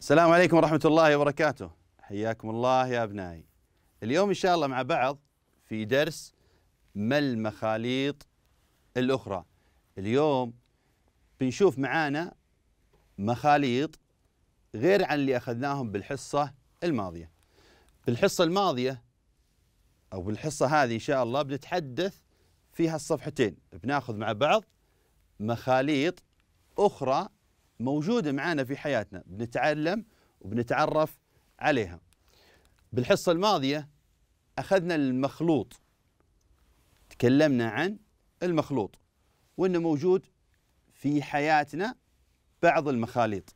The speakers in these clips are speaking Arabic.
السلام عليكم ورحمة الله وبركاته حياكم الله يا أبنائي اليوم إن شاء الله مع بعض في درس ما المخاليط الأخرى اليوم بنشوف معانا مخاليط غير عن اللي أخذناهم بالحصة الماضية بالحصة الماضية أو بالحصة هذه إن شاء الله بنتحدث فيها الصفحتين بناخذ مع بعض مخاليط أخرى موجودة معنا في حياتنا بنتعلم وبنتعرف عليها بالحصة الماضية أخذنا المخلوط تكلمنا عن المخلوط وأنه موجود في حياتنا بعض المخاليط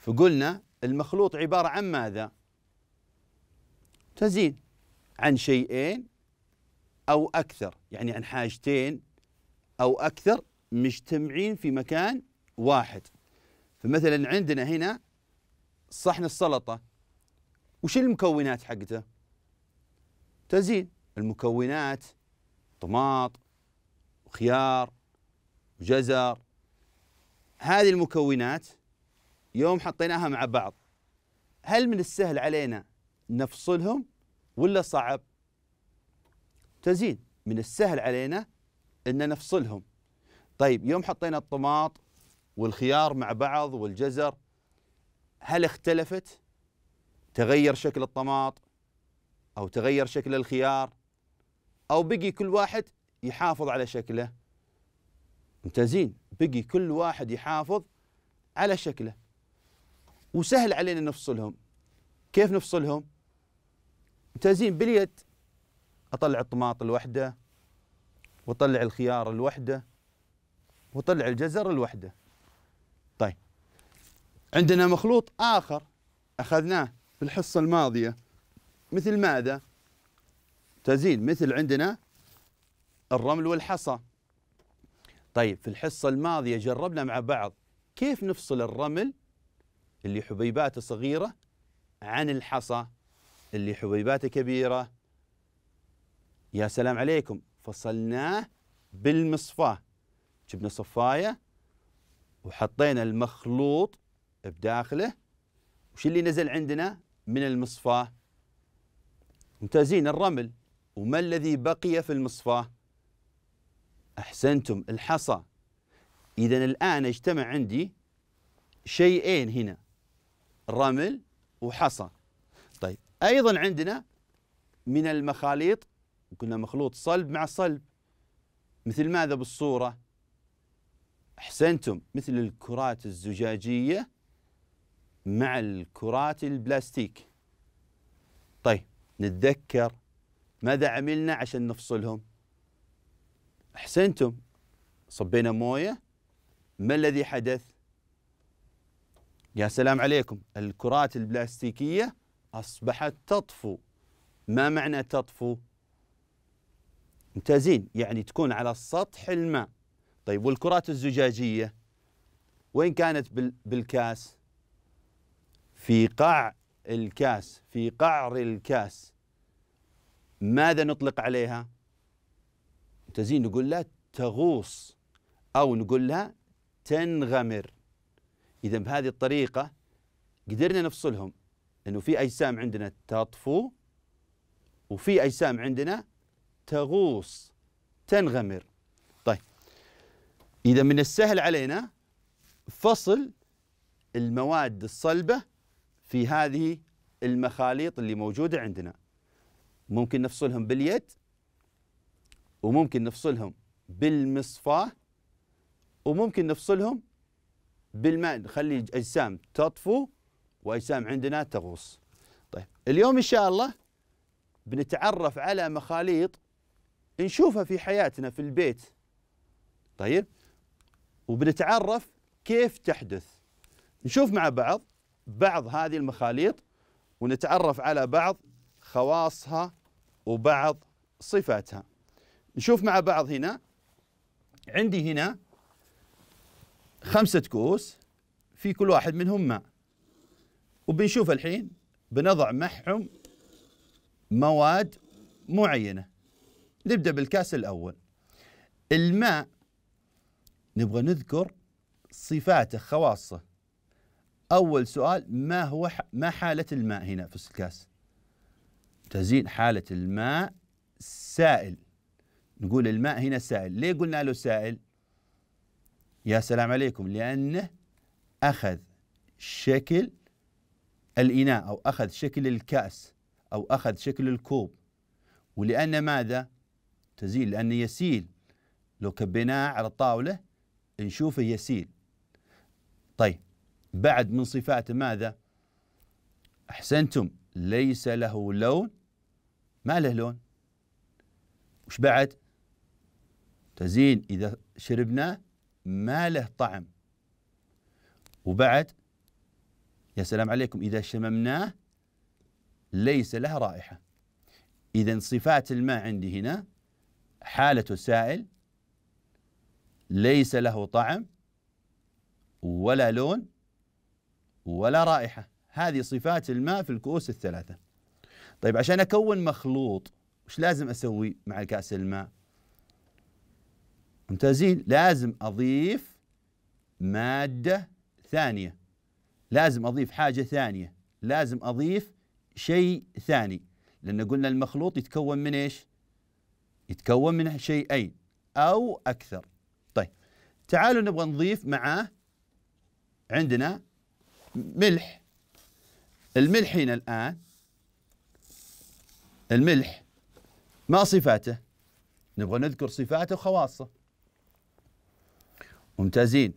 فقلنا المخلوط عبارة عن ماذا؟ تزيد عن شيئين أو أكثر يعني عن حاجتين أو أكثر مجتمعين في مكان واحد فمثلا عندنا هنا صحن السلطة وش المكونات حقته تزيين المكونات طماط وخيار وجزر هذه المكونات يوم حطيناها مع بعض هل من السهل علينا نفصلهم ولا صعب تزين من السهل علينا ان نفصلهم طيب يوم حطينا الطماط والخيار مع بعض والجزر هل اختلفت؟ تغير شكل الطماط أو تغير شكل الخيار أو بقي كل واحد يحافظ على شكله ممتازين بقي كل واحد يحافظ على شكله وسهل علينا نفصلهم كيف نفصلهم؟ ممتازين باليد أطلع الطماط الوحدة وأطلع الخيار الوحدة وأطلع الجزر الوحده طيب عندنا مخلوط آخر أخذناه في الحصة الماضية مثل ماذا؟ تزيد مثل عندنا الرمل والحصى طيب في الحصة الماضية جربنا مع بعض كيف نفصل الرمل اللي حبيباته صغيرة عن الحصى اللي حبيباته كبيرة يا سلام عليكم فصلناه بالمصفاة جبنا صفاية وحطينا المخلوط بداخله وش اللي نزل عندنا من المصفاه ممتازين الرمل وما الذي بقي في المصفاه احسنتم الحصى اذا الان اجتمع عندي شيئين هنا رمل وحصى طيب ايضا عندنا من المخاليط قلنا مخلوط صلب مع صلب مثل ماذا بالصوره أحسنتم مثل الكرات الزجاجية مع الكرات البلاستيك طيب نتذكر ماذا عملنا عشان نفصلهم أحسنتم صبينا موية ما الذي حدث يا سلام عليكم الكرات البلاستيكية أصبحت تطفو ما معنى تطفو ممتازين يعني تكون على سطح الماء طيب والكرات الزجاجية وين كانت بالكاس في قاع الكاس في قعر الكاس ماذا نطلق عليها تزين نقول لها تغوص أو نقول لها تنغمر إذا بهذه الطريقة قدرنا نفصلهم أنه في أجسام عندنا تطفو وفي أجسام عندنا تغوص تنغمر إذا من السهل علينا فصل المواد الصلبة في هذه المخاليط اللي موجودة عندنا ممكن نفصلهم باليد وممكن نفصلهم بالمصفاة وممكن نفصلهم بالماء نخلي أجسام تطفو وأجسام عندنا تغوص طيب اليوم إن شاء الله بنتعرف على مخاليط نشوفها في حياتنا في البيت طيب وبنتعرف كيف تحدث نشوف مع بعض بعض هذه المخاليط ونتعرف على بعض خواصها وبعض صفاتها نشوف مع بعض هنا عندي هنا خمسة كؤوس في كل واحد منهم ماء وبنشوف الحين بنضع معهم مواد معينة نبدأ بالكاس الأول الماء نبغى نذكر صفاته خواصه أول سؤال ما هو ما حالة الماء هنا في الكاس تزيين حالة الماء سائل نقول الماء هنا سائل ليه قلنا له سائل يا سلام عليكم لأنه أخذ شكل الإناء أو أخذ شكل الكأس أو أخذ شكل الكوب ولأن ماذا تزيل لأنه يسيل لو كبيناه على الطاولة نشوفه يسيل طيب بعد من صفاته ماذا أحسنتم ليس له لون ما له لون وش بعد تزين إذا شربناه ما له طعم وبعد يا سلام عليكم إذا شممناه ليس له رائحة إذا صفات الماء عندي هنا حالة سائل ليس له طعم ولا لون ولا رائحة هذه صفات الماء في الكؤوس الثلاثة طيب عشان أكون مخلوط وش لازم أسوي مع كأس الماء ممتازين لازم أضيف مادة ثانية لازم أضيف حاجة ثانية لازم أضيف شيء ثاني لأن قلنا المخلوط يتكون من إيش يتكون من شيئين أو أكثر تعالوا نبغى نضيف معاه عندنا ملح الملح هنا الآن الملح ما صفاته نبغى نذكر صفاته وخواصه ممتازين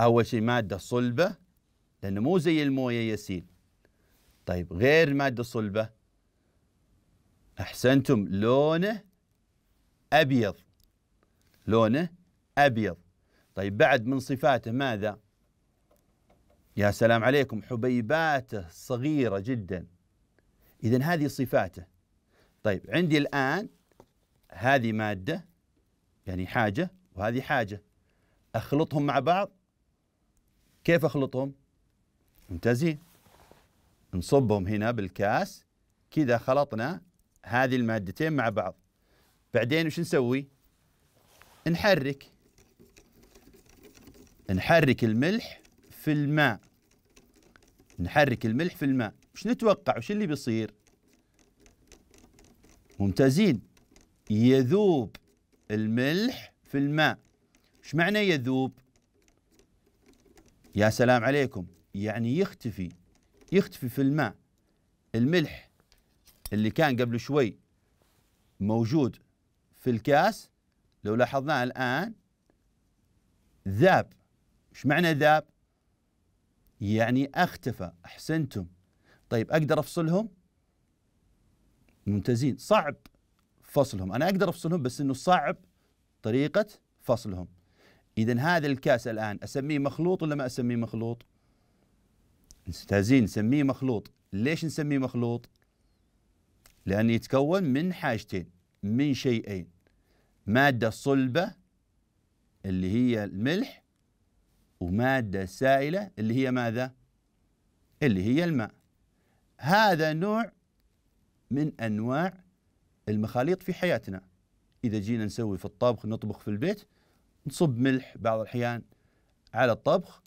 أول شيء مادة صلبة لأنه مو زي الموية يسيل طيب غير مادة صلبة أحسنتم لونه أبيض لونه أبيض طيب بعد من صفاته ماذا يا سلام عليكم حبيباته صغيرة جدا إذا هذه صفاته طيب عندي الآن هذه مادة يعني حاجة وهذه حاجة أخلطهم مع بعض كيف أخلطهم ممتازين نصبهم هنا بالكاس كذا خلطنا هذه المادتين مع بعض بعدين وش نسوي نحرك نحرك الملح في الماء نحرك الملح في الماء وش نتوقع وش اللي بيصير ممتازين يذوب الملح في الماء وش معنى يذوب يا سلام عليكم يعني يختفي يختفي في الماء الملح اللي كان قبل شوي موجود في الكاس لو لاحظناه الآن ذاب ايش معنى ذاب يعني اختفى احسنتم طيب اقدر افصلهم ممتازين صعب فصلهم انا اقدر افصلهم بس انه صعب طريقه فصلهم اذا هذا الكاس الان اسميه مخلوط ولا ما اسميه مخلوط ممتازين نسميه مخلوط ليش نسميه مخلوط لانه يتكون من حاجتين من شيئين ماده صلبه اللي هي الملح ومادة سائلة اللي هي ماذا؟ اللي هي الماء هذا نوع من أنواع المخاليط في حياتنا إذا جينا نسوي في الطبخ نطبخ في البيت نصب ملح بعض الأحيان على الطبخ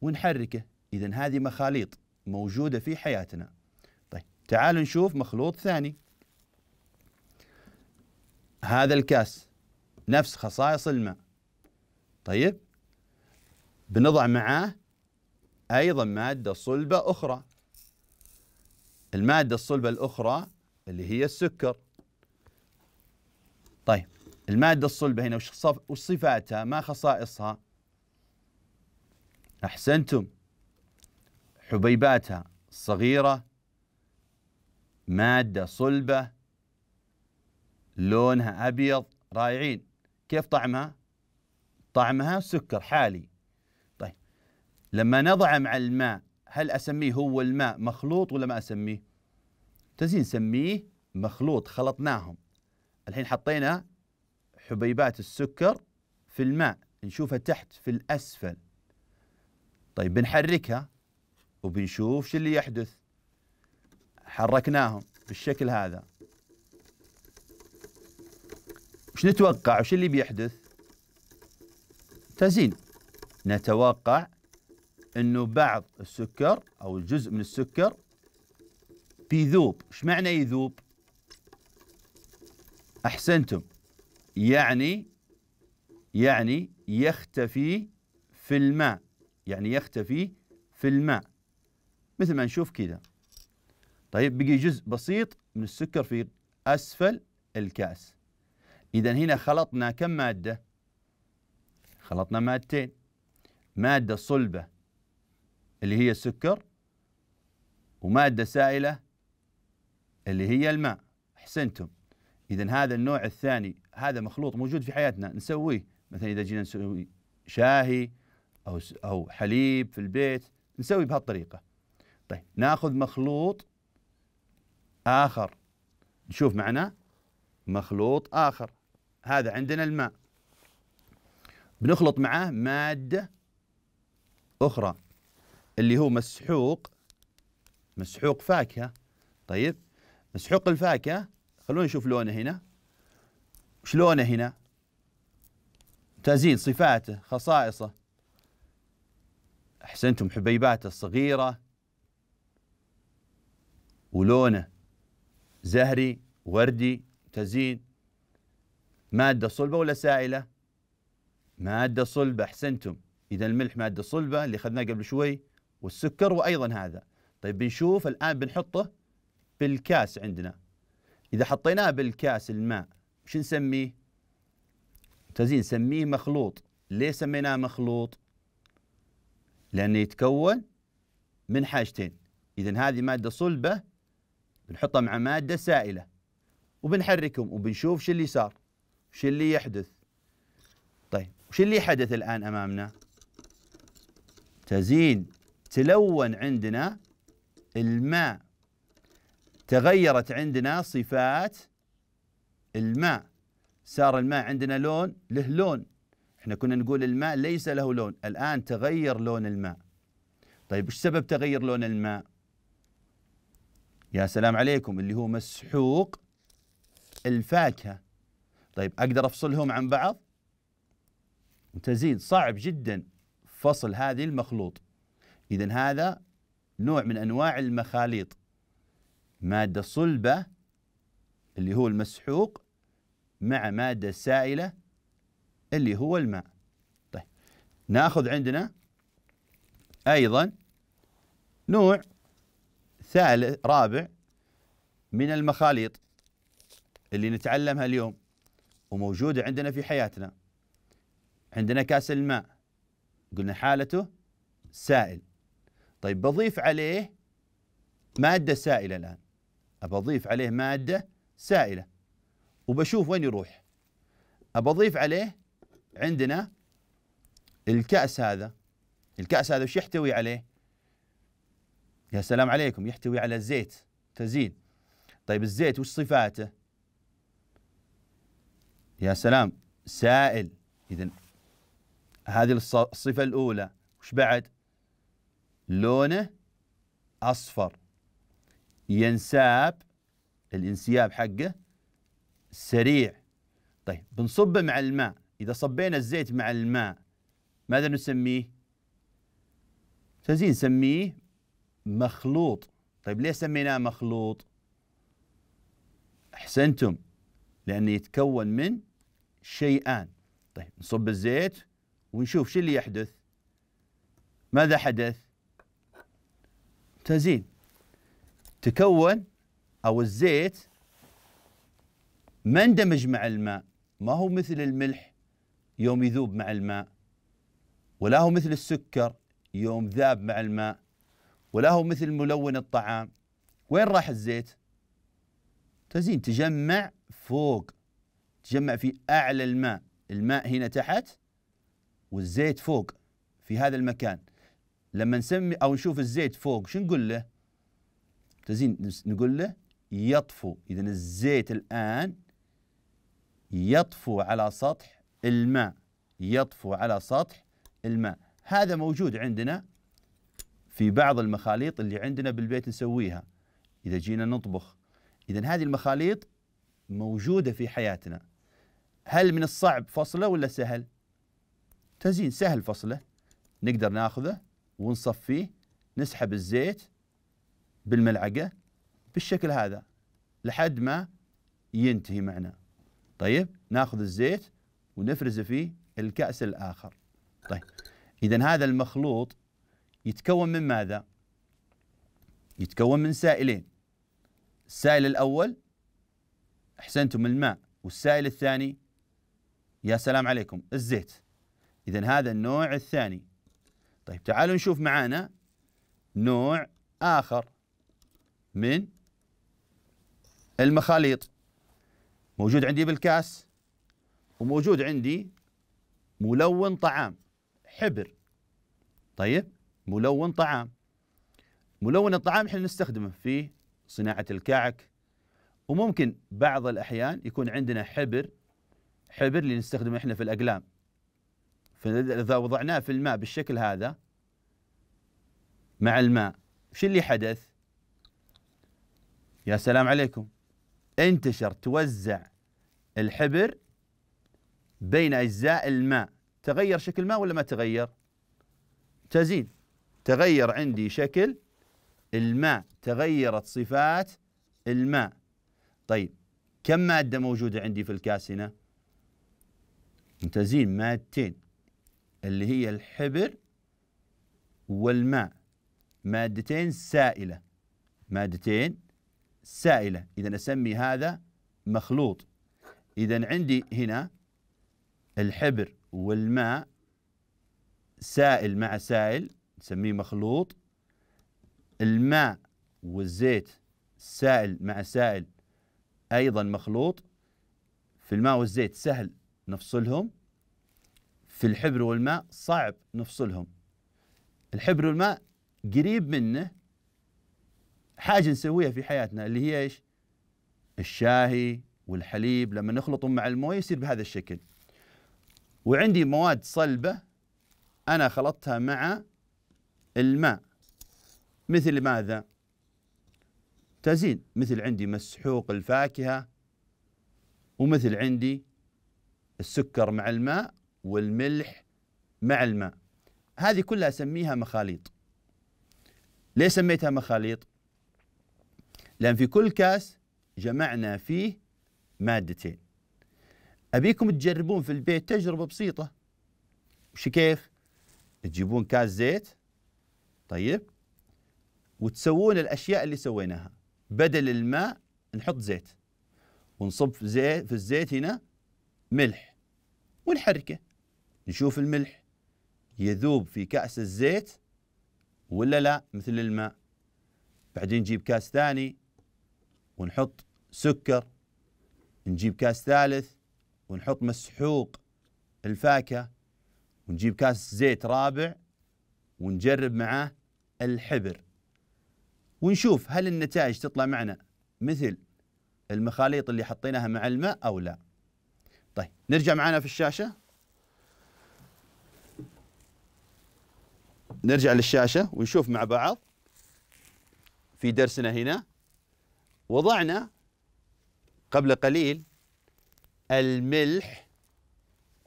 ونحركه إذا هذه مخاليط موجودة في حياتنا طيب تعالوا نشوف مخلوط ثاني هذا الكاس نفس خصائص الماء طيب بنضع معاه أيضا مادة صلبة أخرى المادة الصلبة الأخرى اللي هي السكر طيب المادة الصلبة هنا وش صفاتها ما خصائصها أحسنتم حبيباتها صغيرة مادة صلبة لونها أبيض رائعين كيف طعمها؟ طعمها سكر حالي لما نضع مع الماء هل أسميه هو الماء مخلوط ولا ما أسميه تزين نسميه مخلوط خلطناهم الحين حطينا حبيبات السكر في الماء نشوفها تحت في الأسفل طيب بنحركها وبنشوف شو اللي يحدث حركناهم بالشكل هذا وش نتوقع وش اللي بيحدث تزين نتوقع انه بعض السكر او الجزء من السكر بيذوب، ايش معنى يذوب؟ احسنتم يعني يعني يختفي في الماء يعني يختفي في الماء مثل ما نشوف كذا طيب بقي جزء بسيط من السكر في اسفل الكاس اذا هنا خلطنا كم ماده خلطنا مادتين ماده صلبه اللي هي السكر ومادة سائلة اللي هي الماء أحسنتم إذا هذا النوع الثاني هذا مخلوط موجود في حياتنا نسويه مثلا إذا جينا نسوي شاهي أو أو حليب في البيت نسوي بهالطريقة طيب ناخذ مخلوط آخر نشوف معنا مخلوط آخر هذا عندنا الماء بنخلط معاه مادة أخرى اللي هو مسحوق مسحوق فاكهة طيب مسحوق الفاكهة خلونا نشوف لونه هنا وش لونه هنا تزين صفاته خصائصه أحسنتم حبيباته الصغيرة ولونه زهري وردي تزين مادة صلبة ولا سائلة؟ مادة صلبة أحسنتم إذا الملح مادة صلبة اللي أخذناه قبل شوي والسكر وأيضا هذا طيب بنشوف الآن بنحطه بالكاس عندنا إذا حطيناه بالكاس الماء شو نسميه؟ ممتازين نسميه مخلوط ليه سميناه مخلوط؟ لأنه يتكون من حاجتين إذا هذه مادة صلبة بنحطها مع مادة سائلة وبنحركهم وبنشوف شو اللي صار شو اللي يحدث طيب وش اللي حدث الآن أمامنا؟ تزين تلون عندنا الماء تغيرت عندنا صفات الماء صار الماء عندنا لون له لون احنا كنا نقول الماء ليس له لون الآن تغير لون الماء طيب ايش سبب تغير لون الماء يا سلام عليكم اللي هو مسحوق الفاكهة طيب أقدر أفصلهم عن بعض تزيد صعب جدا فصل هذه المخلوط إذا هذا نوع من أنواع المخاليط مادة صلبة اللي هو المسحوق مع مادة سائلة اللي هو الماء طيب ناخذ عندنا أيضا نوع ثالث رابع من المخاليط اللي نتعلمها اليوم وموجودة عندنا في حياتنا عندنا كاس الماء قلنا حالته سائل طيب بضيف عليه مادة سائلة الآن أضيف عليه مادة سائلة وبشوف وين يروح أضيف عليه عندنا الكأس هذا الكأس هذا وش يحتوي عليه؟ يا سلام عليكم يحتوي على الزيت تزيد طيب الزيت وش صفاته؟ يا سلام سائل إذا هذه الصفة الأولى وش بعد؟ لونه أصفر ينساب الانسياب حقه سريع طيب بنصبه مع الماء إذا صبينا الزيت مع الماء ماذا نسميه؟ تزين نسميه مخلوط طيب ليه سميناه مخلوط؟ أحسنتم لأنه يتكون من شيئان طيب نصب الزيت ونشوف شو اللي يحدث ماذا حدث تزيد تكون أو الزيت ما اندمج مع الماء ما هو مثل الملح يوم يذوب مع الماء ولا هو مثل السكر يوم ذاب مع الماء ولا هو مثل ملون الطعام وين راح الزيت تزين تجمع فوق تجمع في أعلى الماء الماء هنا تحت والزيت فوق في هذا المكان لما نسمي او نشوف الزيت فوق شو نقول له؟ تزين نقول له يطفو اذا الزيت الان يطفو على سطح الماء يطفو على سطح الماء هذا موجود عندنا في بعض المخاليط اللي عندنا بالبيت نسويها اذا جينا نطبخ اذا هذه المخاليط موجوده في حياتنا هل من الصعب فصله ولا سهل؟ تزين سهل فصله نقدر ناخذه ونصفيه نسحب الزيت بالملعقة بالشكل هذا لحد ما ينتهي معنا طيب ناخذ الزيت ونفرز فيه الكأس الآخر طيب إذا هذا المخلوط يتكون من ماذا؟ يتكون من سائلين السائل الأول أحسنتم الماء والسائل الثاني يا سلام عليكم الزيت إذا هذا النوع الثاني طيب تعالوا نشوف معانا نوع آخر من المخاليط موجود عندي بالكاس وموجود عندي ملون طعام حبر طيب ملون طعام ملون الطعام احنا نستخدمه في صناعة الكعك وممكن بعض الأحيان يكون عندنا حبر حبر اللي نستخدمه احنا في الأقلام فإذا وضعناه في الماء بالشكل هذا مع الماء وش اللي حدث يا سلام عليكم انتشر توزع الحبر بين أجزاء الماء تغير شكل الماء ولا ما تغير تزيد تغير عندي شكل الماء تغيرت صفات الماء طيب كم مادة موجودة عندي في الكاسنه؟ تزيد مادتين اللي هي الحبر والماء مادتين سائلة مادتين سائلة إذا أسمي هذا مخلوط إذا عندي هنا الحبر والماء سائل مع سائل نسميه مخلوط الماء والزيت سائل مع سائل أيضا مخلوط في الماء والزيت سهل نفصلهم في الحبر والماء صعب نفصلهم الحبر والماء قريب منه حاجة نسويها في حياتنا اللي هي ايش الشاهي والحليب لما نخلطهم مع المويه يصير بهذا الشكل وعندي مواد صلبة أنا خلطتها مع الماء مثل ماذا؟ تزين مثل عندي مسحوق الفاكهة ومثل عندي السكر مع الماء والملح مع الماء هذه كلها اسميها مخاليط ليه سميتها مخاليط لان في كل كاس جمعنا فيه مادتين ابيكم تجربون في البيت تجربه بسيطه وش كيف تجيبون كاس زيت طيب وتسوون الاشياء اللي سويناها بدل الماء نحط زيت ونصب في, في الزيت هنا ملح ونحركه نشوف الملح يذوب في كأس الزيت ولا لا مثل الماء بعدين نجيب كاس ثاني ونحط سكر نجيب كاس ثالث ونحط مسحوق الفاكهة ونجيب كاس زيت رابع ونجرب معاه الحبر ونشوف هل النتائج تطلع معنا مثل المخاليط اللي حطيناها مع الماء أو لا طيب نرجع معنا في الشاشة نرجع للشاشة ونشوف مع بعض في درسنا هنا وضعنا قبل قليل الملح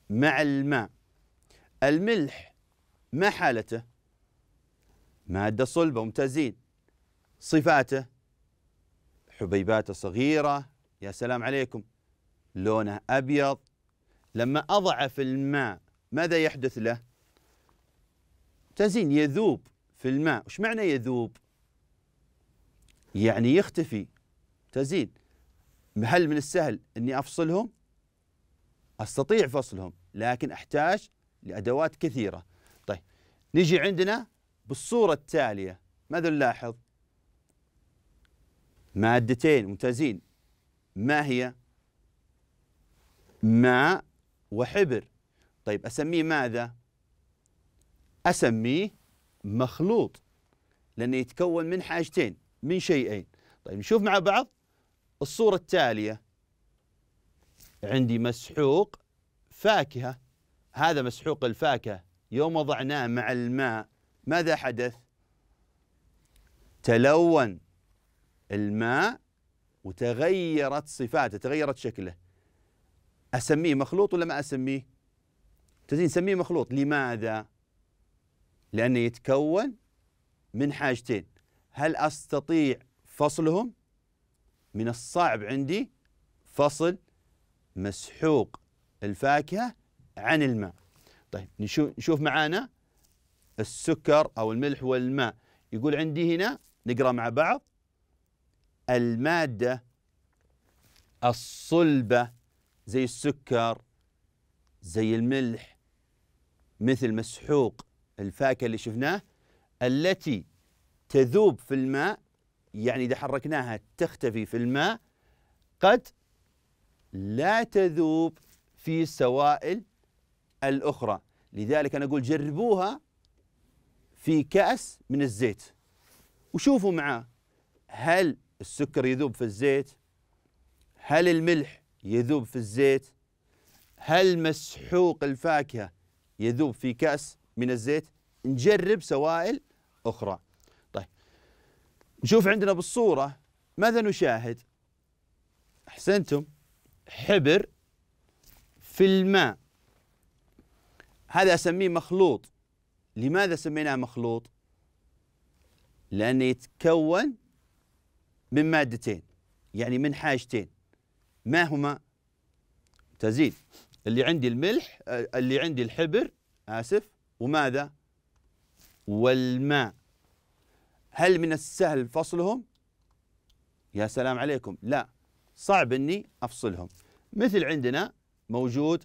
مع الماء الملح ما حالته مادة صلبة ممتازين صفاته حبيباته صغيرة يا سلام عليكم لونه أبيض لما أضعه في الماء ماذا يحدث له تزين يذوب في الماء وش معنى يذوب يعني يختفي تزين هل من السهل أني أفصلهم أستطيع فصلهم لكن أحتاج لأدوات كثيرة طيب نجي عندنا بالصورة التالية ماذا نلاحظ مادتين ممتازين ما هي ماء وحبر طيب أسميه ماذا أسميه مخلوط لأنه يتكون من حاجتين من شيئين طيب نشوف مع بعض الصورة التالية عندي مسحوق فاكهة هذا مسحوق الفاكهة يوم وضعناه مع الماء ماذا حدث؟ تلون الماء وتغيرت صفاته تغيرت شكله أسميه مخلوط ولا ما أسميه؟ تزين سميه مخلوط لماذا؟ لأنه يتكون من حاجتين هل أستطيع فصلهم من الصعب عندي فصل مسحوق الفاكهة عن الماء طيب نشوف, نشوف معانا السكر أو الملح والماء يقول عندي هنا نقرأ مع بعض المادة الصلبة زي السكر زي الملح مثل مسحوق الفاكهه اللي شفناه التي تذوب في الماء يعني اذا حركناها تختفي في الماء قد لا تذوب في السوائل الاخرى لذلك انا اقول جربوها في كاس من الزيت وشوفوا معاه هل السكر يذوب في الزيت هل الملح يذوب في الزيت هل مسحوق الفاكهه يذوب في كاس من الزيت نجرب سوائل أخرى طيب نشوف عندنا بالصورة ماذا نشاهد أحسنتم حبر في الماء هذا أسميه مخلوط لماذا سميناه مخلوط لأنه يتكون من مادتين يعني من حاجتين ما هما تزيد اللي عندي الملح آه، اللي عندي الحبر آسف وماذا والماء هل من السهل فصلهم يا سلام عليكم لا صعب أني أفصلهم مثل عندنا موجود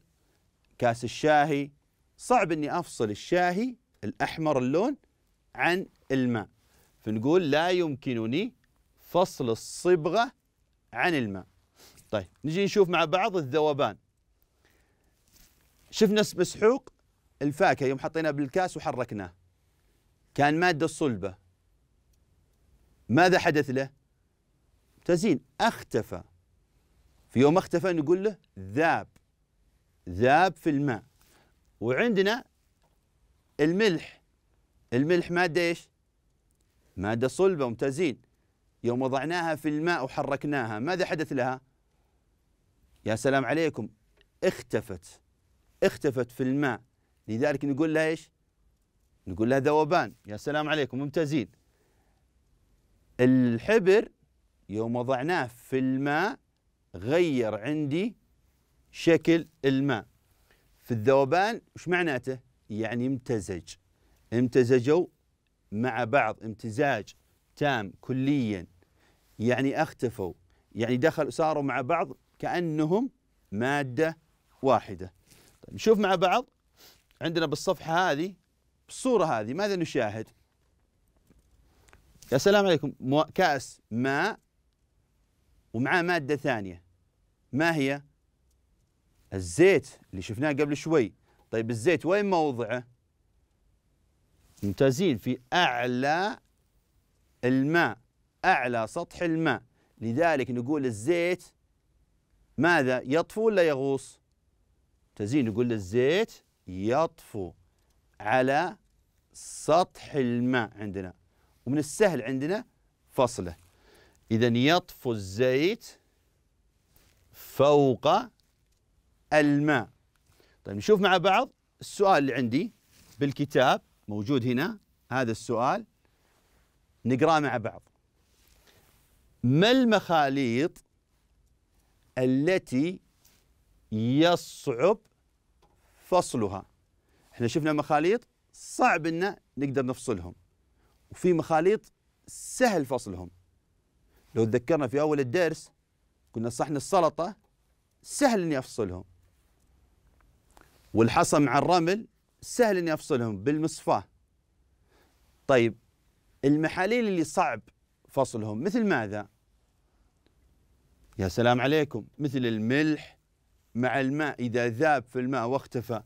كاس الشاهي صعب أني أفصل الشاهي الأحمر اللون عن الماء فنقول لا يمكنني فصل الصبغة عن الماء طيب نجي نشوف مع بعض الذوبان شفنا مسحوق الفاكهه يوم حطيناها بالكاس وحركناه كان ماده صلبه ماذا حدث له؟ تزين اختفى في يوم اختفى نقول له ذاب ذاب في الماء وعندنا الملح الملح ماده ايش؟ ماده صلبه ممتازين يوم وضعناها في الماء وحركناها ماذا حدث لها؟ يا سلام عليكم اختفت اختفت في الماء لذلك نقول لها ايش؟ نقول لها ذوبان يا سلام عليكم ممتازين الحبر يوم وضعناه في الماء غير عندي شكل الماء في الذوبان وش معناته؟ يعني امتزج امتزجوا مع بعض امتزاج تام كليا يعني اختفوا يعني دخلوا صاروا مع بعض كأنهم مادة واحدة طيب نشوف مع بعض عندنا بالصفحة هذه بالصورة هذه ماذا نشاهد يا سلام عليكم كأس ماء ومعاه مادة ثانية ما هي الزيت اللي شفناه قبل شوي طيب الزيت وين موضعه ممتازين في أعلى الماء أعلى سطح الماء لذلك نقول الزيت ماذا يطفو ولا يغوص ممتازين نقول الزيت يطفو على سطح الماء عندنا ومن السهل عندنا فصله إذا يطفو الزيت فوق الماء طيب نشوف مع بعض السؤال اللي عندي بالكتاب موجود هنا هذا السؤال نقراه مع بعض ما المخاليط التي يصعب فصلها احنا شفنا مخاليط صعب ان نقدر نفصلهم وفي مخاليط سهل فصلهم لو تذكرنا في اول الدرس كنا صحن السلطه سهل اني افصلهم والحصى مع الرمل سهل اني افصلهم بالمصفاه طيب المحاليل اللي صعب فصلهم مثل ماذا؟ يا سلام عليكم مثل الملح مع الماء إذا ذاب في الماء واختفى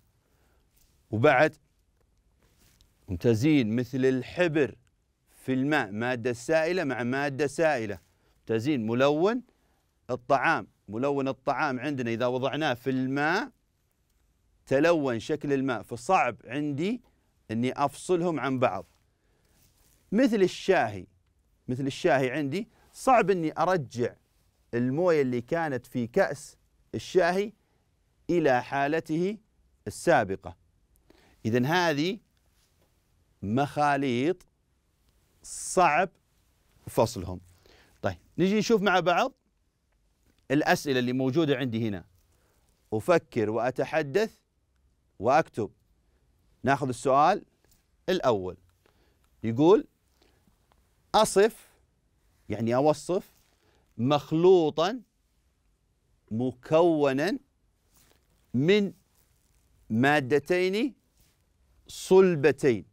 وبعد تزين مثل الحبر في الماء مادة سائلة مع مادة سائلة تزين ملون الطعام ملون الطعام عندنا إذا وضعناه في الماء تلون شكل الماء فصعب عندي أني أفصلهم عن بعض مثل الشاهي مثل الشاهي عندي صعب أني أرجع الموية اللي كانت في كأس الشاهي إلى حالته السابقة إذا هذه مخاليط صعب فصلهم طيب نجي نشوف مع بعض الأسئلة اللي موجودة عندي هنا أفكر وأتحدث وأكتب ناخذ السؤال الأول يقول أصف يعني أوصف مخلوطا مكونا من مادتين صلبتين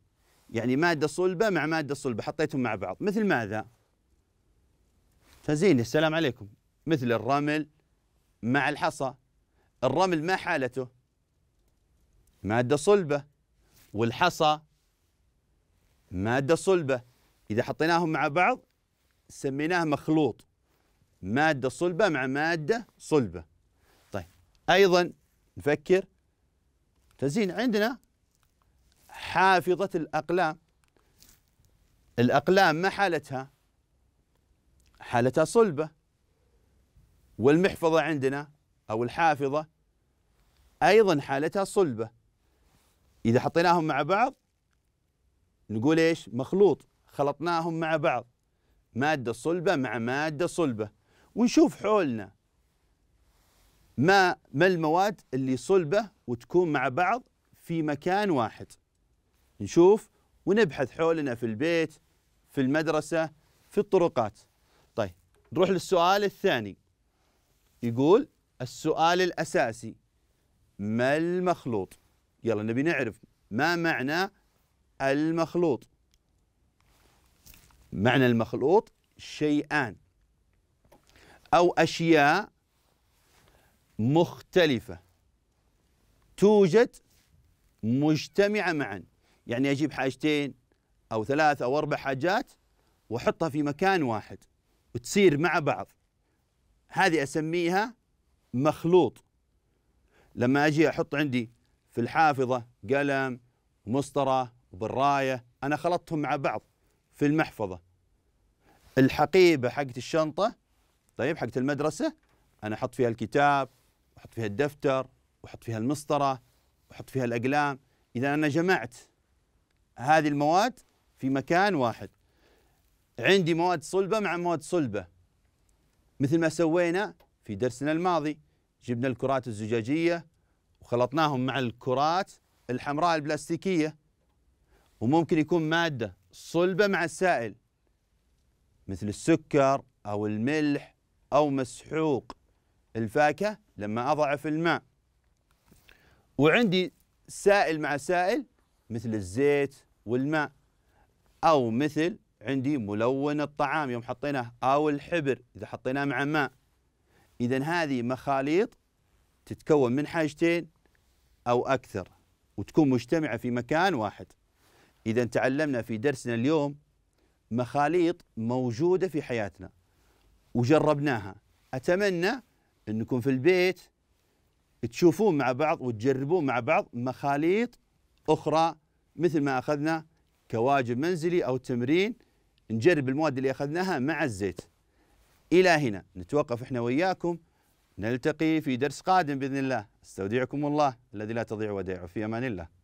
يعني مادة صلبة مع مادة صلبة حطيتهم مع بعض مثل ماذا؟ فزين السلام عليكم مثل الرمل مع الحصى الرمل ما حالته؟ مادة صلبة والحصى مادة صلبة إذا حطيناهم مع بعض سميناه مخلوط مادة صلبة مع مادة صلبة طيب أيضا نفكر تزين عندنا حافظة الأقلام الأقلام ما حالتها حالتها صلبة والمحفظة عندنا أو الحافظة أيضا حالتها صلبة إذا حطيناهم مع بعض نقول إيش مخلوط خلطناهم مع بعض مادة صلبة مع مادة صلبة ونشوف حولنا ما ما المواد اللي صلبه وتكون مع بعض في مكان واحد نشوف ونبحث حولنا في البيت في المدرسة في الطرقات طيب نروح للسؤال الثاني يقول السؤال الأساسي ما المخلوط يلا نبي نعرف ما معنى المخلوط معنى المخلوط شيئان أو أشياء مختلفة توجد مجتمعة معا يعني أجيب حاجتين أو ثلاث أو أربع حاجات وأحطها في مكان واحد وتصير مع بعض هذه أسميها مخلوط لما أجي أحط عندي في الحافظة قلم ومسطرة وبراية أنا خلطتهم مع بعض في المحفظة الحقيبة حقت الشنطة طيب حقت المدرسة أنا أحط فيها الكتاب احط فيها الدفتر واحط فيها المسطرة واحط فيها الأقلام إذا أنا جمعت هذه المواد في مكان واحد عندي مواد صلبة مع مواد صلبة مثل ما سوينا في درسنا الماضي جبنا الكرات الزجاجية وخلطناهم مع الكرات الحمراء البلاستيكية وممكن يكون مادة صلبة مع السائل مثل السكر أو الملح أو مسحوق الفاكهة لما أضعه في الماء وعندي سائل مع سائل مثل الزيت والماء أو مثل عندي ملون الطعام يوم حطيناه أو الحبر إذا حطيناه مع ماء إذا هذه مخاليط تتكون من حاجتين أو أكثر وتكون مجتمعة في مكان واحد إذا تعلمنا في درسنا اليوم مخاليط موجودة في حياتنا وجربناها أتمنى انكم في البيت تشوفون مع بعض وتجربون مع بعض مخاليط اخرى مثل ما اخذنا كواجب منزلي او تمرين نجرب المواد اللي اخذناها مع الزيت. الى هنا نتوقف احنا وياكم نلتقي في درس قادم باذن الله، استودعكم الله الذي لا تضيع ودائعه في امان الله.